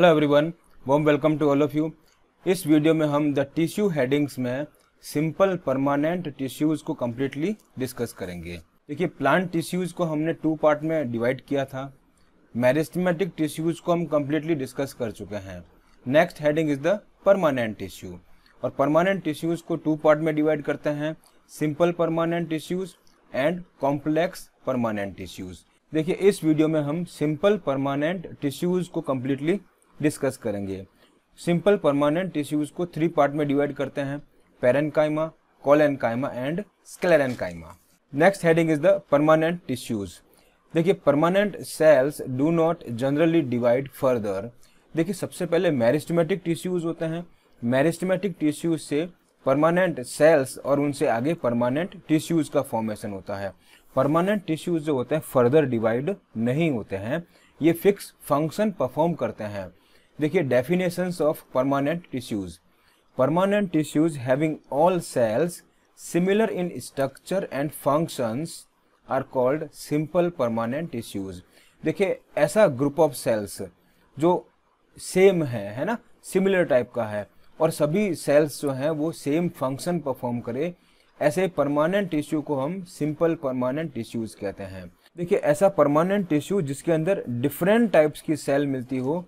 hello everyone warm welcome to all of you इस video में हम द टिश्यू हेडिंग्स में सिंपल परमानेंट टिश्यूज़ को कम्प्लीटली डिस्कस करेंगे देखिए प्लांट टिश्यूज़ को हमने टू पार्ट में डिवाइड किया था मैरिस्टमेटिक टिश्यूज़ को हम कम्प्लीटली डिस्कस कर चुके हैं next heading is the permanent tissue और परमानेंट टिश्यूज़ को टू पार्ट में डिवाइड करते हैं simple permanent tissues and complex permanent tissues देखिए इस वीडियो में हम सिंपल परमानेंट टिश्यूज़ को कम्प्लीटली डिस्कस करेंगे सिंपल परमानेंट टिश्यूज को थ्री पार्ट में डिवाइड करते हैं parenchyma collenchyma and sclerenchyma next heading is the permanent tissues देखिए permanent cells do not generally divide further देखिए सबसे पहले मैरिस्टमेटिक टिश्यूज होते हैं मैरिस्टमेटिक टिश्यूज से परमानेंट सेल्स और उनसे आगे परमानेंट टिश्यूज का फॉर्मेशन होता है परमानेंट टिश्यूज जो होते हैं फर्दर डिवाइड नहीं होते हैं ये फिक्स फंक्शन परफॉर्म करते हैं देखिए definitions of permanent tissues permanent tissues having all cells similar in structure and functions are called simple permanent tissues देखिए ऐसा ग्रुप ऑफ सेल्स जो सेम है है ना सिमिलर टाइप का है और सभी सेल्स जो हैं वो सेम फंक्शन परफॉर्म करे ऐसे परमानेंट टिश्यू को हम सिंपल परमानेंट टिश्यूज कहते हैं देखिए ऐसा परमानेंट टिश्यू जिसके अंदर डिफरेंट टाइप्स की सेल मिलती हो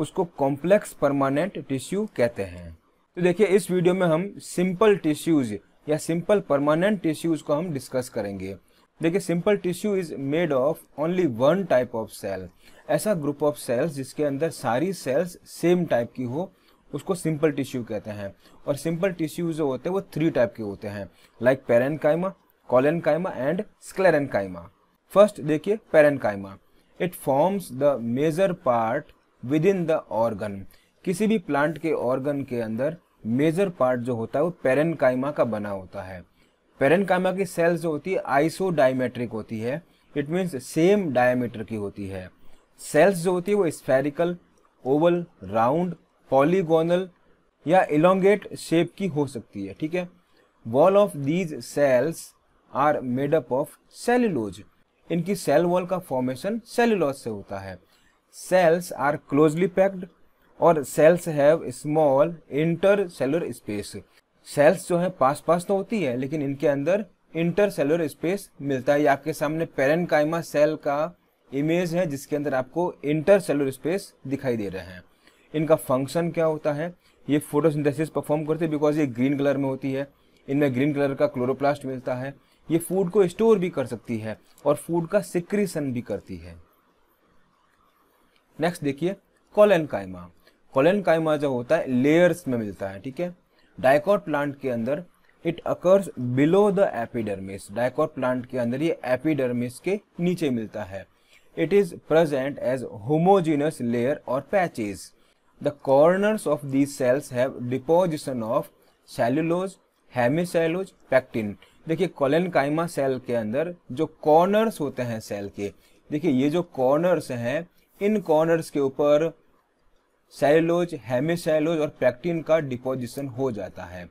उसको कॉम्प्लेक्स परमानेंट टिश्यू कहते हैं तो देखिए इस वीडियो में हम सिंपल टिश्यूज या सिंपल परमानेंट टिश्यूज को हम डिस्कस करेंगे देखिए simple tissue is made of only one type of cell ऐसा ग्रुप ऑफ सेल्स जिसके अंदर सारी सेल्स सेम टाइप की हो उसको सिंपल टिश्यू कहते हैं और सिंपल टिश्यू जो होते हैं वो थ्री टाइप के होते हैं like parenchyma collenchyma and sclerenchyma first देखिए parenchyma it forms the major part within the organ किसी भी प्लांट के ऑर्गन के अंदर मेजर पार्ट जो होता है वो पेरेनकाइमा का बना होता है पेरेनकाइमा की सेल्स जो होती है आइसोडायमेट्रिक होती है इट मीन्स सेम डायमीटर की होती है सेल्स जो होती है वो स्फेरिकल ओवल राउंड पॉलीगोनल या इलोंगेट शेप की हो सकती है ठीक है wall of these cells are made up of cellulose इनकी सेल वॉल का फॉर्मेशन सेलुलोज से होता है सेल्स आर क्लोजली पैक्ड और have small intercellular space cells जो है पास पास तो होती है लेकिन इनके अंदर इंटर सेलर स्पेस मिलता है आपके सामने कायमा सेल का इमेज है जिसके अंदर आपको इंटर सेलर स्पेस दिखाई दे रहे हैं इनका फंक्शन क्या होता है ये फोटोसिंथेसिस परफॉर्म करते हैं बिकॉज ये ग्रीन कलर में होती है इनमें ग्रीन कलर का क्लोरोप्लास्ट मिलता है ये फूड को स्टोर भी कर सकती है और फूड का सिक्रीसन भी करती है नेक्स्ट देखिए कॉलन कायमा कॉलन कायमा जो होता है लेयर्स में मिलता है ठीक है डायकॉट प्लांट के अंदर it occurs below the epidermis dicot plant के अंदर ये एपिडर्मिस के नीचे मिलता है it is present as homogeneous layer और patches the corners of these cells have deposition of cellulose hemicellulose pectin देखिए कायमा सेल के अंदर जो कॉर्नर्स होते हैं सेल के देखिए ये जो कॉर्नर्स हैं इन कॉर्नर्स के ऊपर सेलोज हेमिसेलोज और पैक्टिन का डिपोजिशन हो जाता है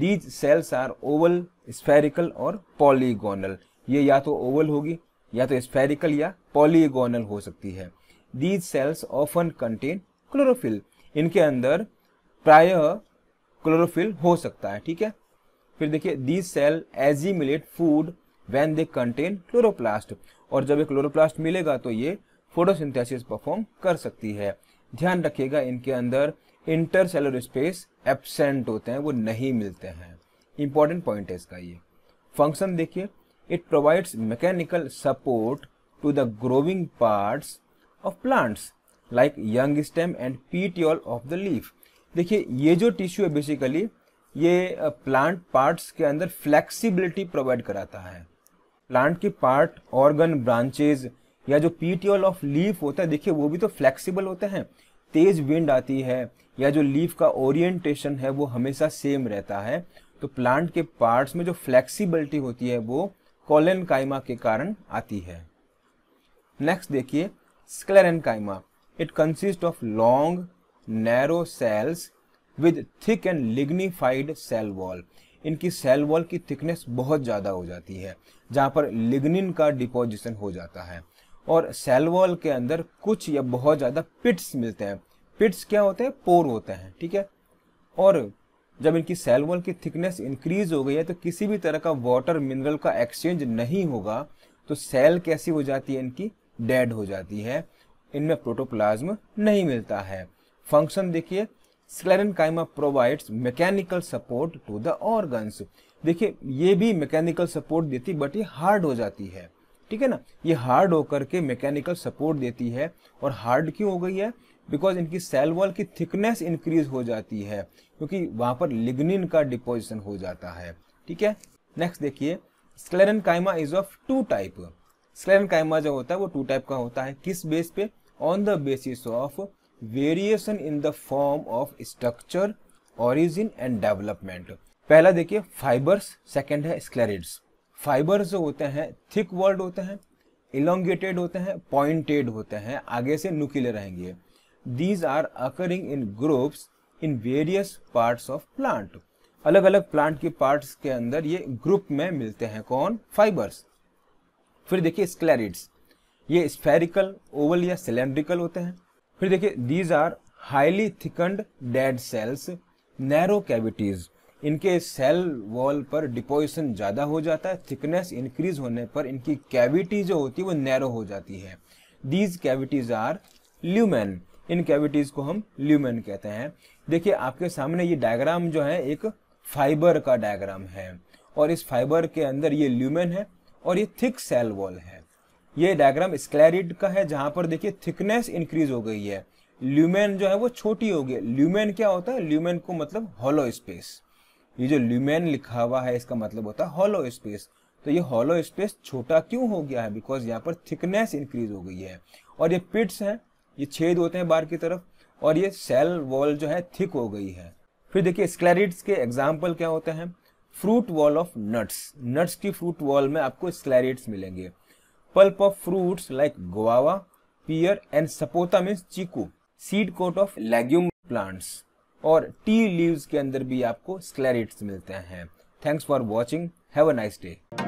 these cells are oval spherical और पॉलीगोनल ये या तो ओवल होगी या तो स्पेरिकल या पॉलीगोनल हो सकती है these cells often contain chlorophyll इनके अंदर प्राय क्लोरोफिल हो सकता है ठीक है फिर देखिए these cell assimilate food when they contain chloroplast और जब ये क्लोरोप्लास्ट मिलेगा तो ये फोटोसिंथेसिस परफॉर्म कर सकती है ध्यान रखिएगा इनके अंदर इंटरसेलर स्पेस एबसेंट होते हैं वो नहीं मिलते हैं इंपॉर्टेंट पॉइंट है इसका ये फंक्शन देखिए it provides mechanical support to the growing parts of plants like young stem and petiole of the leaf देखिए ये जो टिश्यू है बेसिकली ये प्लांट पार्ट्स के अंदर फ्लेक्सिबिलिटी प्रोवाइड कराता है प्लांट के पार्ट ऑर्गन ब्रांचेज या जो पीटीओल ऑफ लीफ होता है देखिए वो भी तो फ्लेक्सिबल होते हैं तेज विंड आती है या जो लीफ का ओरिएंटेशन है वो हमेशा सेम रहता है तो प्लांट के पार्ट्स में जो फ्लेक्सिबिलिटी होती है वो कॉलन के कारण आती है नेक्स्ट देखिए sclerenchyma it consist of long narrow cells with thick and lignified cell wall इनकी सेल वॉल की थिकनेस बहुत ज़्यादा हो जाती है जहाँ पर लिग्निन का डिपोजिशन हो जाता है और सेल वॉल के अंदर कुछ या बहुत ज़्यादा पिट्स मिलते हैं पिट्स क्या होते हैं पोर होते हैं ठीक है और जब इनकी सेल वॉल की थिकनेस इंक्रीज हो गई है तो किसी भी तरह का वाटर मिनरल का एक्सचेंज नहीं होगा तो सेल कैसी हो जाती है इनकी डेड हो जाती है इनमें प्रोटोप्लाज्म नहीं मिलता है फंक्शन देखिए काइमा provides mechanical support to the organs देखिए ये भी मैकेनिकल सपोर्ट देती बट ये हार्ड हो जाती है ठीक है ना ये हार्ड होकर के मैकेनिकल सपोर्ट देती है और हार्ड क्यों हो गई है बिकॉज इनकी सेल वॉल की थिकनेस इंक्रीज हो जाती है क्योंकि वहां पर लिग्निन का डिपोजिशन हो जाता है ठीक है नेक्स्ट देखिए sclerenchyma is of two type sclerenchyma जो होता है वो टू टाइप का होता है किस बेस पे on the basis of variation in the form of structure origin and development पहला देखिए फाइबर्स सेकेंड है स्क्लेरिड्स फाइबर जो होते हैं थिक वर्ड होते हैं इलोंगेटेड होते हैं पॉइंटेड होते हैं आगे से नुकीले रहेंगे these are occurring in groups in various parts of plant अलग अलग प्लांट के पार्ट्स के अंदर ये ग्रुप में मिलते हैं कौन फाइबर्स फिर देखिए स्क्लेरिड्स ये स्फेरिकल ओवल या सिलेंड्रिकल होते हैं फिर देखिए these are highly thickened dead cells narrow cavities इनके सेल वॉल पर डिपोजिशन ज़्यादा हो जाता है थिकनेस इंक्रीज होने पर इनकी कैविटी जो होती है वो नैरो हो जाती है दीज कैविटीज़ आर ल्यूमैन इन कैविटीज़ को हम ल्यूमेन कहते हैं देखिए आपके सामने ये डायग्राम जो है एक फाइबर का डायग्राम है और इस फाइबर के अंदर ये ल्यूमेन है और ये थिक सेल वॉल है ये डायग्राम स्क्लेरिड का है जहां पर देखिए थिकनेस इंक्रीज हो गई है ल्यूमेन जो है वो छोटी हो गई ल्यूमेन क्या होता है ल्यूमेन को मतलब हॉलो स्पेस ये जो ल्यूमेन लिखा हुआ है इसका मतलब होता है हॉलो स्पेस तो ये हॉलो स्पेस छोटा क्यों हो गया है बिकॉज यहाँ पर थिकनेस इंक्रीज हो गई है और ये पिट्स हैं ये छेद होते हैं बाहर की तरफ और ये सेल वॉल जो है थिक हो गई है फिर देखिए स्क्लेरिड्स के एग्जाम्पल क्या होते हैं fruit wall of nuts nuts की फ्रूट वॉल में आपको स्क्लेरिड्स मिलेंगे pulp of fruits like guava pear and sapota means chikoo seed coat of legume plants और टी लीव्स के अंदर भी आपको स्क्लेरिट्स मिलते हैं thanks for watching have a nice day